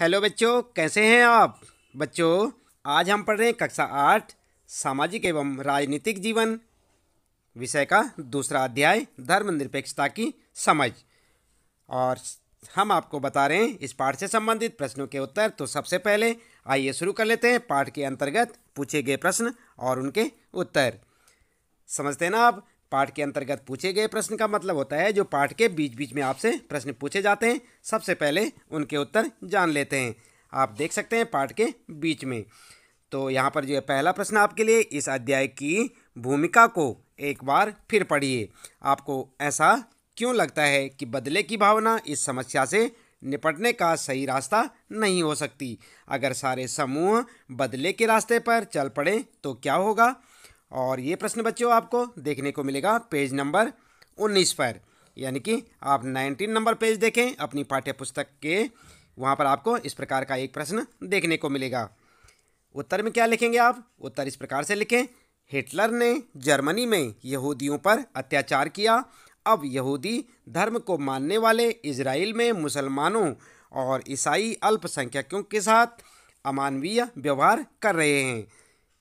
hello बच्चों कैसे हैं आप बच्चों आज हम पढ़ रहे हैं कक्षा आठ सामाजिक एवं राजनीतिक जीवन विषय का दूसरा अध्याय धर्मनिरपेक्षता की समझ और हम आपको बता रहे हैं इस पाठ से संबंधित प्रश्नों के उत्तर तो सबसे पहले आइए शुरू कर लेते हैं पाठ के अंतर्गत पूछे गए प्रश्न और उनके उत्तर समझते हैं ना आप पाठ के अंतर्गत पूछे गए प्रश्न का मतलब होता है जो पाठ के बीच बीच में आपसे प्रश्न पूछे जाते हैं सबसे पहले उनके उत्तर जान लेते हैं आप देख सकते हैं पाठ के बीच में तो यहाँ पर जो है पहला प्रश्न आपके लिए इस अध्याय की भूमिका को एक बार फिर पढ़िए आपको ऐसा क्यों लगता है कि बदले की भावना इस समस्या से निपटने का सही रास्ता नहीं हो सकती अगर सारे समूह बदले के रास्ते पर चल पड़े तो क्या होगा और ये प्रश्न बच्चों आपको देखने को मिलेगा पेज नंबर उन्नीस पर यानी कि आप नाइनटीन नंबर पेज देखें अपनी पाठ्य पुस्तक के वहाँ पर आपको इस प्रकार का एक प्रश्न देखने को मिलेगा उत्तर में क्या लिखेंगे आप उत्तर इस प्रकार से लिखें हिटलर ने जर्मनी में यहूदियों पर अत्याचार किया अब यहूदी धर्म को मानने वाले इसराइल में मुसलमानों और ईसाई अल्पसंख्यकों के साथ अमानवीय व्यवहार कर रहे हैं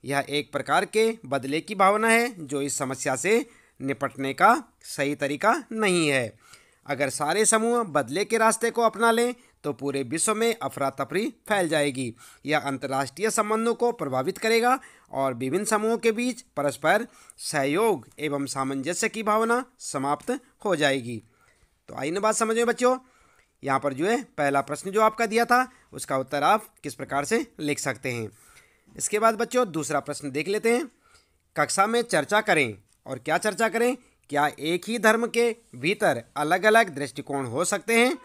यह एक प्रकार के बदले की भावना है जो इस समस्या से निपटने का सही तरीका नहीं है अगर सारे समूह बदले के रास्ते को अपना लें तो पूरे विश्व में अफरा तफरी फैल जाएगी यह अंतर्राष्ट्रीय संबंधों को प्रभावित करेगा और विभिन्न समूहों के बीच परस्पर सहयोग एवं सामंजस्य की भावना समाप्त हो जाएगी तो आइए बात समझ में बच्चों यहाँ पर जो है पहला प्रश्न जो आपका दिया था उसका उत्तर आप किस प्रकार से लिख सकते हैं इसके बाद बच्चों दूसरा प्रश्न देख लेते हैं कक्षा में चर्चा करें और क्या चर्चा करें क्या एक ही धर्म के भीतर अलग अलग दृष्टिकोण हो सकते हैं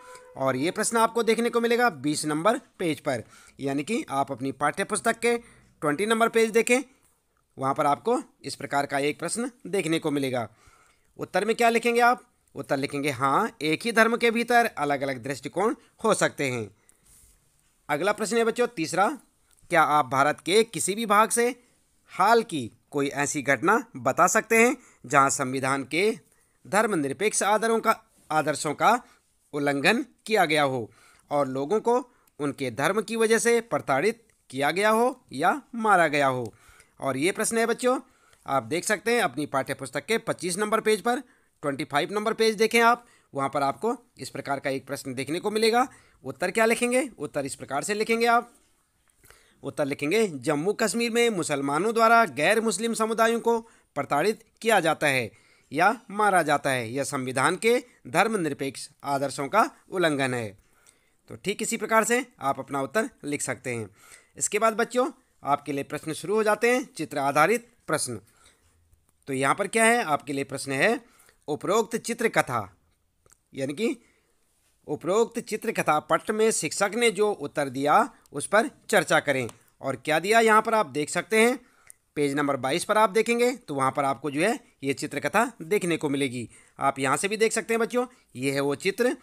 और ये प्रश्न आपको देखने को मिलेगा बीस नंबर पेज पर यानी कि आप अपनी पाठ्य पुस्तक के ट्वेंटी नंबर पेज देखें वहाँ पर आपको इस प्रकार का एक प्रश्न देखने को मिलेगा उत्तर में क्या लिखेंगे आप उत्तर लिखेंगे हाँ एक ही धर्म के भीतर अलग अलग दृष्टिकोण हो सकते हैं अगला प्रश्न है बच्चों तीसरा क्या आप भारत के किसी भी भाग से हाल की कोई ऐसी घटना बता सकते हैं जहां संविधान के धर्मनिरपेक्ष आदरों का आदर्शों का उल्लंघन किया गया हो और लोगों को उनके धर्म की वजह से प्रताड़ित किया गया हो या मारा गया हो और ये प्रश्न है बच्चों आप देख सकते हैं अपनी पाठ्य पुस्तक के 25 नंबर पेज पर 25 नंबर पेज देखें आप वहाँ पर आपको इस प्रकार का एक प्रश्न देखने को मिलेगा उत्तर क्या लिखेंगे उत्तर इस प्रकार से लिखेंगे आप उत्तर लिखेंगे जम्मू कश्मीर में मुसलमानों द्वारा गैर मुस्लिम समुदायों को प्रताड़ित किया जाता है या मारा जाता है यह संविधान के धर्मनिरपेक्ष आदर्शों का उल्लंघन है तो ठीक इसी प्रकार से आप अपना उत्तर लिख सकते हैं इसके बाद बच्चों आपके लिए प्रश्न शुरू हो जाते हैं चित्र आधारित प्रश्न तो यहाँ पर क्या है आपके लिए प्रश्न है उपरोक्त चित्रकथा यानी कि उपरोक्त चित्रकथा पट्ट में शिक्षक ने जो उत्तर दिया उस पर चर्चा करें और क्या दिया यहाँ पर आप देख सकते हैं पेज नंबर बाईस पर आप देखेंगे तो वहाँ पर आपको जो है ये चित्रकथा देखने को मिलेगी आप यहाँ से भी देख सकते हैं बच्चों ये है वो चित्र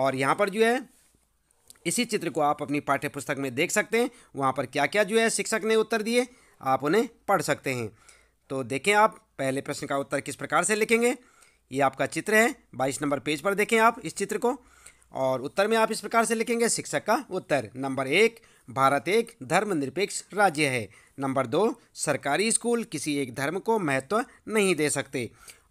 और यहाँ पर जो है इसी चित्र को आप अपनी पाठ्य पुस्तक में देख सकते हैं वहाँ पर क्या क्या जो है शिक्षक ने उत्तर दिए आप उन्हें पढ़ सकते हैं तो देखें आप पहले प्रश्न का उत्तर किस प्रकार से लिखेंगे ये आपका चित्र है बाईस नंबर पेज पर देखें आप इस चित्र को और उत्तर में आप इस प्रकार से लिखेंगे शिक्षक का उत्तर नंबर एक भारत एक धर्मनिरपेक्ष राज्य है नंबर दो सरकारी स्कूल किसी एक धर्म को महत्व नहीं दे सकते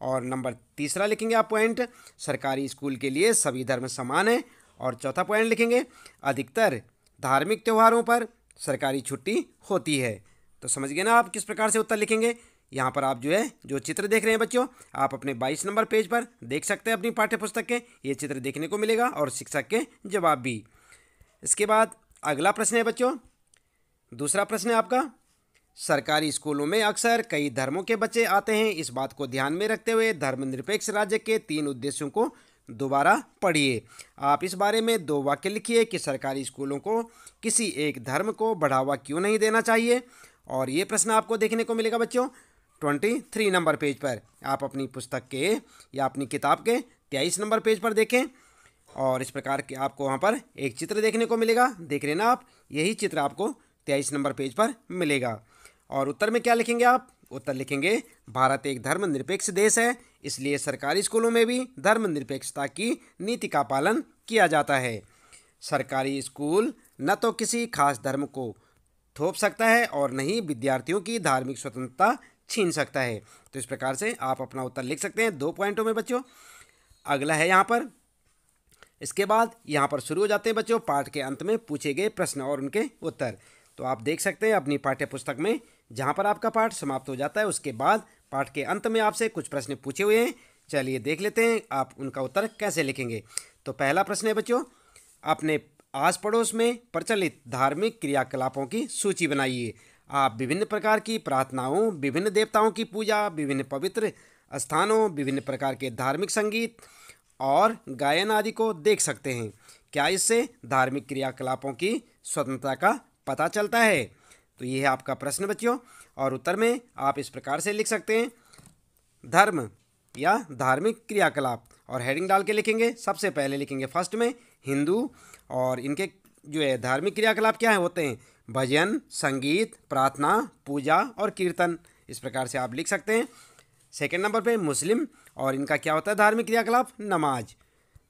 और नंबर तीसरा लिखेंगे आप पॉइंट सरकारी स्कूल के लिए सभी धर्म समान हैं और चौथा पॉइंट लिखेंगे अधिकतर धार्मिक त्यौहारों पर सरकारी छुट्टी होती है तो समझ गए ना आप किस प्रकार से उत्तर लिखेंगे यहाँ पर आप जो है जो चित्र देख रहे हैं बच्चों आप अपने बाईस नंबर पेज पर देख सकते हैं अपनी पाठ्य पुस्तक के ये चित्र देखने को मिलेगा और शिक्षक के जवाब भी इसके बाद अगला प्रश्न है बच्चों दूसरा प्रश्न है आपका सरकारी स्कूलों में अक्सर कई धर्मों के बच्चे आते हैं इस बात को ध्यान में रखते हुए धर्मनिरपेक्ष राज्य के तीन उद्देश्यों को दोबारा पढ़िए आप इस बारे में दो वाक्य लिखिए कि सरकारी स्कूलों को किसी एक धर्म को बढ़ावा क्यों नहीं देना चाहिए और ये प्रश्न आपको देखने को मिलेगा बच्चों ट्वेंटी थ्री नंबर पेज पर आप अपनी पुस्तक के या अपनी किताब के तेईस नंबर पेज पर देखें और इस प्रकार के आपको वहाँ पर एक चित्र देखने को मिलेगा देख रहे ना आप यही चित्र आपको तेईस नंबर पेज पर मिलेगा और उत्तर में क्या लिखेंगे आप उत्तर लिखेंगे भारत एक धर्मनिरपेक्ष देश है इसलिए सरकारी स्कूलों में भी धर्मनिरपेक्षता की नीति का पालन किया जाता है सरकारी स्कूल न तो किसी खास धर्म को थोप सकता है और न ही विद्यार्थियों की धार्मिक स्वतंत्रता छीन सकता है तो इस प्रकार से आप अपना उत्तर लिख सकते हैं दो पॉइंटों में बच्चों अगला है यहाँ पर इसके बाद यहाँ पर शुरू हो जाते हैं बच्चों पाठ के अंत में पूछे गए प्रश्न और उनके उत्तर तो आप देख सकते हैं अपनी पाठ्य पुस्तक में जहाँ पर आपका पाठ समाप्त हो जाता है उसके बाद पाठ के अंत में आपसे कुछ प्रश्न पूछे हुए हैं चलिए देख लेते हैं आप उनका उत्तर कैसे लिखेंगे तो पहला प्रश्न है बच्चों अपने आस पड़ोस में प्रचलित धार्मिक क्रियाकलापों की सूची बनाइए आप विभिन्न प्रकार की प्रार्थनाओं विभिन्न देवताओं की पूजा विभिन्न पवित्र स्थानों विभिन्न प्रकार के धार्मिक संगीत और गायन आदि को देख सकते हैं क्या इससे धार्मिक क्रियाकलापों की स्वतंत्रता का पता चलता है तो यह है आपका प्रश्न बच्चों और उत्तर में आप इस प्रकार से लिख सकते हैं धर्म या धार्मिक क्रियाकलाप और हेडिंग डाल के लिखेंगे सबसे पहले लिखेंगे फर्स्ट में हिंदू और इनके जो है धार्मिक क्रियाकलाप क्या है होते हैं भजन संगीत प्रार्थना पूजा और कीर्तन इस प्रकार से आप लिख सकते हैं सेकेंड नंबर पे मुस्लिम और इनका क्या होता है धार्मिक क्रियाकलाप नमाज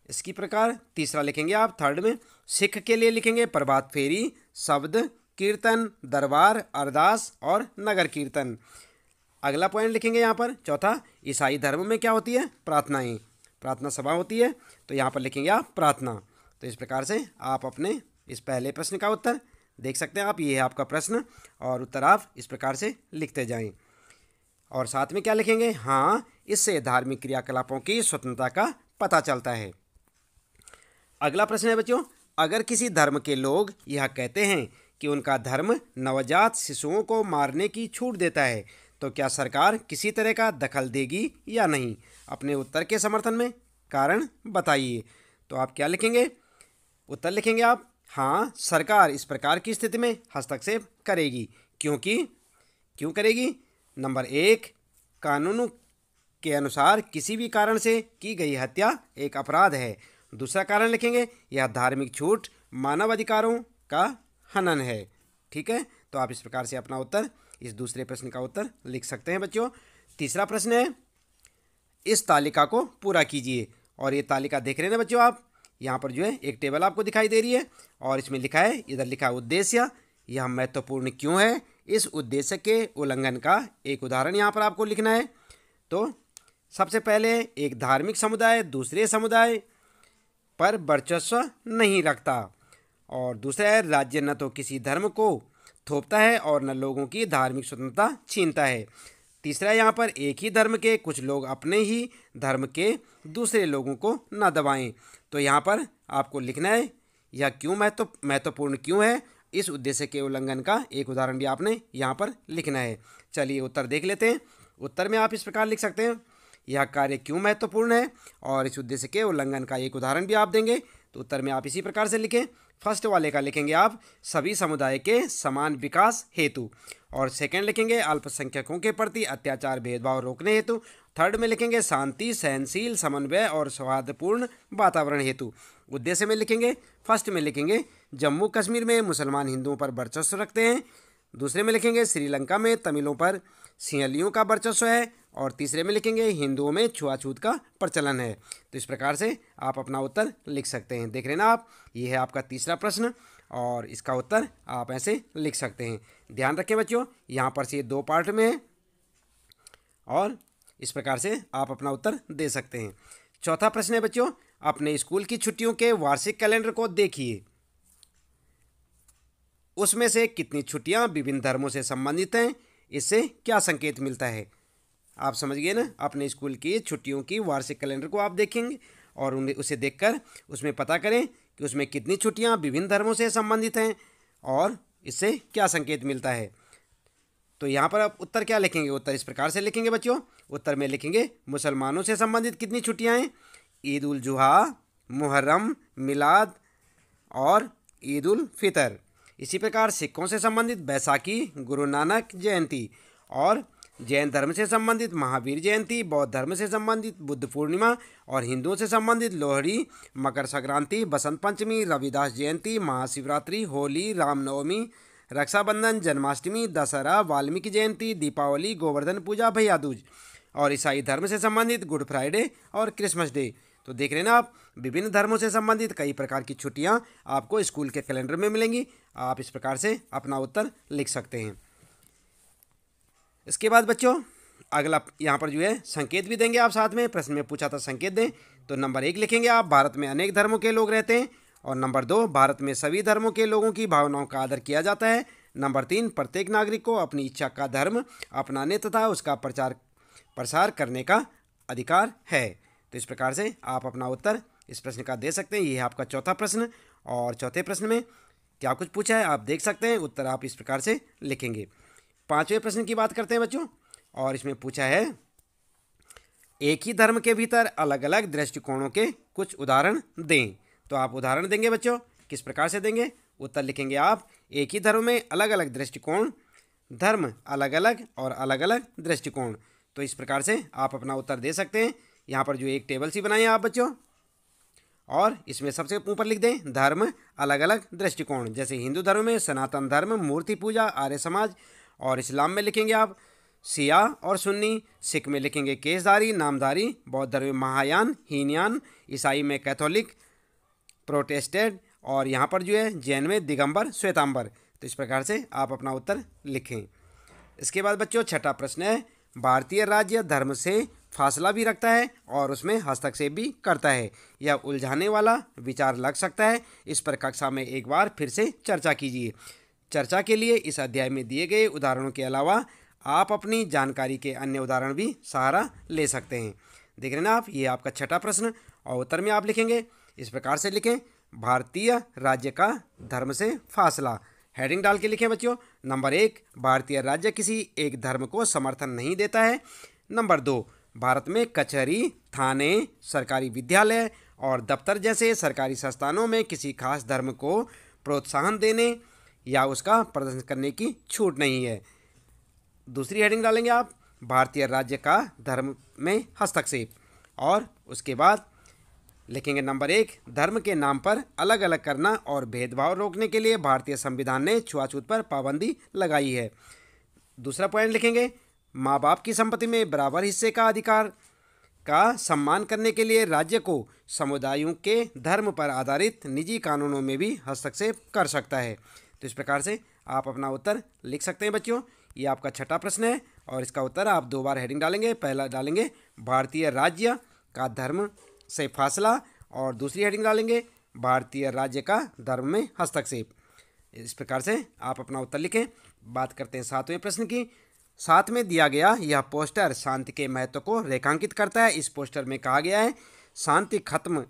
इसकी प्रकार तीसरा लिखेंगे आप थर्ड में सिख के लिए लिखेंगे प्रभात फेरी शब्द कीर्तन दरबार अरदास और नगर कीर्तन अगला पॉइंट लिखेंगे यहाँ पर चौथा ईसाई धर्म में क्या होती है प्रार्थनाएँ प्रार्थना सभा होती है तो यहाँ पर लिखेंगे आप प्रार्थना तो इस प्रकार से आप अपने इस पहले प्रश्न का उत्तर देख सकते हैं आप ये है आपका प्रश्न और उत्तर आप इस प्रकार से लिखते जाएं और साथ में क्या लिखेंगे हाँ इससे धार्मिक क्रियाकलापों की स्वतंत्रता का पता चलता है अगला प्रश्न है बच्चों अगर किसी धर्म के लोग यह कहते हैं कि उनका धर्म नवजात शिशुओं को मारने की छूट देता है तो क्या सरकार किसी तरह का दखल देगी या नहीं अपने उत्तर के समर्थन में कारण बताइए तो आप क्या लिखेंगे उत्तर लिखेंगे आप हाँ सरकार इस प्रकार की स्थिति में हस्तक्षेप करेगी क्योंकि क्यों करेगी नंबर एक कानूनों के अनुसार किसी भी कारण से की गई हत्या एक अपराध है दूसरा कारण लिखेंगे यह धार्मिक छूट मानवाधिकारों का हनन है ठीक है तो आप इस प्रकार से अपना उत्तर इस दूसरे प्रश्न का उत्तर लिख सकते हैं बच्चों तीसरा प्रश्न है इस तालिका को पूरा कीजिए और ये तालिका देख रहे हैं बच्चों आप यहाँ पर जो है एक टेबल आपको दिखाई दे रही है और इसमें लिखा है इधर लिखा उद्देश्य यह महत्वपूर्ण क्यों है इस उद्देश्य के उल्लंघन का एक उदाहरण यहाँ पर आपको लिखना है तो सबसे पहले एक धार्मिक समुदाय दूसरे समुदाय पर वर्चस्व नहीं रखता और दूसरा है राज्य न तो किसी धर्म को थोपता है और न लोगों की धार्मिक स्वतंत्रता छीनता है तीसरा यहाँ पर एक ही धर्म के कुछ लोग अपने ही धर्म के दूसरे लोगों को न दबाएं तो यहाँ पर आपको लिखना है यह क्यों महत्व महत्वपूर्ण क्यों है इस उद्देश्य के उल्लंघन का एक उदाहरण भी आपने यहाँ पर लिखना है चलिए उत्तर देख लेते हैं उत्तर में आप इस प्रकार लिख सकते हैं यह कार्य क्यों महत्वपूर्ण है और इस उद्देश्य के उल्लंघन का एक उदाहरण भी आप देंगे तो उत्तर में आप इसी प्रकार से लिखें फर्स्ट वाले का लिखेंगे आप सभी समुदाय के समान विकास हेतु और सेकंड लिखेंगे अल्पसंख्यकों के प्रति अत्याचार भेदभाव रोकने हेतु थर्ड में लिखेंगे शांति सहनशील समन्वय और सौहार्दपूर्ण वातावरण हेतु उद्देश्य में लिखेंगे फर्स्ट में लिखेंगे जम्मू कश्मीर में मुसलमान हिंदुओं पर वर्चस्व रखते हैं दूसरे में लिखेंगे श्रीलंका में तमिलों पर सिंहलियों का वर्चस्व है और तीसरे में लिखेंगे हिंदुओं में छुआछूत का प्रचलन है तो इस प्रकार से आप अपना उत्तर लिख सकते हैं देख रहे ना आप ये है आपका तीसरा प्रश्न और इसका उत्तर आप ऐसे लिख सकते हैं ध्यान रखें बच्चों यहाँ पर से ये दो पार्ट में है और इस प्रकार से आप अपना उत्तर दे सकते हैं चौथा प्रश्न है बच्चों अपने स्कूल की छुट्टियों के वार्षिक कैलेंडर को देखिए उसमें से कितनी छुट्टियां विभिन्न धर्मों से संबंधित हैं इससे क्या संकेत मिलता है आप समझिए ना अपने स्कूल की छुट्टियों की वार्षिक कैलेंडर को आप देखेंगे और उन्हें उसे देखकर उसमें पता करें कि उसमें कितनी छुट्टियां विभिन्न धर्मों से संबंधित हैं और इससे क्या संकेत मिलता है तो यहाँ पर आप उत्तर क्या लिखेंगे उत्तर इस प्रकार से लिखेंगे बच्चों उत्तर में लिखेंगे मुसलमानों से संबंधित कितनी छुट्टियाँ हैं ईद उल जुहा मुहर्रम मिलाद और ईद उल फितर इसी प्रकार सिखों से संबंधित बैसाखी गुरु नानक जयंती और जैन धर्म से संबंधित महावीर जयंती बौद्ध धर्म से संबंधित बुद्ध पूर्णिमा और हिंदुओं से संबंधित लोहड़ी मकर संक्रांति बसंत पंचमी रविदास जयंती महाशिवरात्रि होली रामनवमी रक्षाबंधन जन्माष्टमी दशहरा वाल्मीकि जयंती दीपावली गोवर्धन पूजा भैयादूज और ईसाई धर्म से संबंधित गुड फ्राइडे और क्रिसमस डे तो देख रहे ना आप विभिन्न धर्मों से संबंधित कई प्रकार की छुट्टियाँ आपको स्कूल के कैलेंडर में मिलेंगी आप इस प्रकार से अपना उत्तर लिख सकते हैं इसके बाद बच्चों अगला यहाँ पर जो है संकेत भी देंगे आप साथ में प्रश्न में पूछा था संकेत दें तो नंबर एक लिखेंगे आप भारत में अनेक धर्मों के लोग रहते हैं और नंबर दो भारत में सभी धर्मों के लोगों की भावनाओं का आदर किया जाता है नंबर तीन प्रत्येक नागरिक को अपनी इच्छा का धर्म अपनाने तथा उसका प्रचार प्रसार करने का अधिकार है तो इस प्रकार से आप अपना उत्तर इस प्रश्न का दे सकते हैं ये है आपका चौथा प्रश्न और चौथे प्रश्न में क्या कुछ पूछा है आप देख सकते हैं उत्तर आप इस प्रकार से लिखेंगे पाँचवें प्रश्न की बात करते हैं बच्चों और इसमें पूछा है एक ही धर्म के भीतर अलग अलग दृष्टिकोणों के कुछ उदाहरण दें तो आप उदाहरण देंगे बच्चों किस प्रकार से देंगे उत्तर लिखेंगे आप एक ही धर्म में अलग अलग दृष्टिकोण धर्म अलग अलग और अलग अलग दृष्टिकोण तो इस प्रकार से आप अपना उत्तर दे सकते हैं यहाँ पर जो एक टेबल सी बनाए आप बच्चों और इसमें सबसे ऊपर लिख दें धर्म अलग अलग दृष्टिकोण जैसे हिंदू धर्म में सनातन धर्म मूर्ति पूजा आर्य समाज और इस्लाम में लिखेंगे आप सिया और सुन्नी सिख में लिखेंगे केसधारी नामधारी बौद्ध धर्म में महायान हीनयान ईसाई में कैथोलिक प्रोटेस्टेड और यहाँ पर जो है जैन में दिगंबर श्वेतांबर तो इस प्रकार से आप अपना उत्तर लिखें इसके बाद बच्चों छठा प्रश्न है भारतीय राज्य धर्म से फासला भी रखता है और उसमें हस्तक्षेप भी करता है यह उलझाने वाला विचार लग सकता है इस पर कक्षा में एक बार फिर से चर्चा कीजिए चर्चा के लिए इस अध्याय में दिए गए उदाहरणों के अलावा आप अपनी जानकारी के अन्य उदाहरण भी सहारा ले सकते हैं देख रहे ना आप ये आपका छठा प्रश्न और उत्तर में आप लिखेंगे इस प्रकार से लिखें भारतीय राज्य का धर्म से फासला हेडिंग डाल के लिखें बच्चों नंबर एक भारतीय राज्य किसी एक धर्म को समर्थन नहीं देता है नंबर दो भारत में कचहरी थाने सरकारी विद्यालय और दफ्तर जैसे सरकारी संस्थानों में किसी खास धर्म को प्रोत्साहन देने या उसका प्रदर्शन करने की छूट नहीं है दूसरी हेडिंग डालेंगे आप भारतीय राज्य का धर्म में हस्तक्षेप और उसके बाद लिखेंगे नंबर एक धर्म के नाम पर अलग अलग करना और भेदभाव रोकने के लिए भारतीय संविधान ने छुआछूत पर पाबंदी लगाई है दूसरा पॉइंट लिखेंगे माँ बाप की संपत्ति में बराबर हिस्से का अधिकार का सम्मान करने के लिए राज्य को समुदायों के धर्म पर आधारित निजी कानूनों में भी हस्तक्षेप कर सकता है तो इस प्रकार से आप अपना उत्तर लिख सकते हैं बच्चों ये आपका छठा प्रश्न है और इसका उत्तर आप दो बार हेडिंग डालेंगे पहला डालेंगे भारतीय राज्य का धर्म से फासला और दूसरी हेडिंग डालेंगे भारतीय राज्य का धर्म में हस्तक्षेप इस प्रकार से आप अपना उत्तर लिखें बात करते हैं सातवें प्रश्न की साथ में दिया गया यह पोस्टर शांति के महत्व को रेखांकित करता है इस पोस्टर में कहा गया है शांति खत्म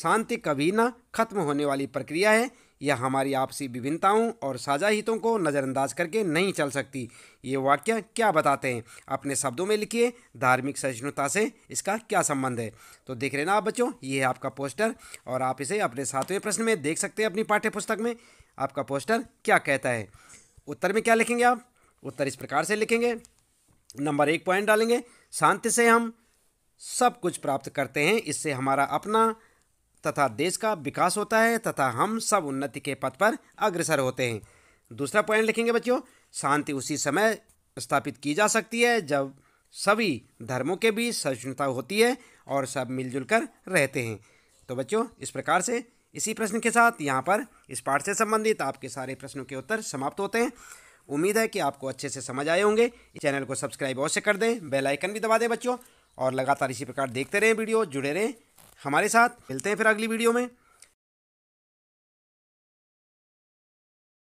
शांति कभी ना खत्म होने वाली प्रक्रिया है यह हमारी आपसी विभिन्नताओं और साझा हितों को नज़रअंदाज करके नहीं चल सकती ये वाक्य क्या बताते हैं अपने शब्दों में लिखिए धार्मिक सहिष्णुता से इसका क्या संबंध है तो देख रहे ना आप बच्चों ये है आपका पोस्टर और आप इसे अपने सातवें प्रश्न में देख सकते हैं अपनी पाठ्य पुस्तक में आपका पोस्टर क्या कहता है उत्तर में क्या लिखेंगे आप उत्तर इस प्रकार से लिखेंगे नंबर एक पॉइंट डालेंगे शांति से हम सब कुछ प्राप्त करते हैं इससे हमारा अपना तथा देश का विकास होता है तथा हम सब उन्नति के पथ पर अग्रसर होते हैं दूसरा पॉइंट लिखेंगे बच्चों शांति उसी समय स्थापित की जा सकती है जब सभी धर्मों के बीच सहिष्णुता होती है और सब मिलजुल कर रहते हैं तो बच्चों इस प्रकार से इसी प्रश्न के साथ यहाँ पर इस पाठ से संबंधित आपके सारे प्रश्नों के उत्तर समाप्त होते हैं उम्मीद है कि आपको अच्छे से समझ आए होंगे चैनल को सब्सक्राइब अवश्य कर दें बेल आइकन भी दबा दें बच्चों और लगातार इसी प्रकार देखते रहें वीडियो जुड़े रहें हमारे साथ मिलते हैं फिर अगली वीडियो में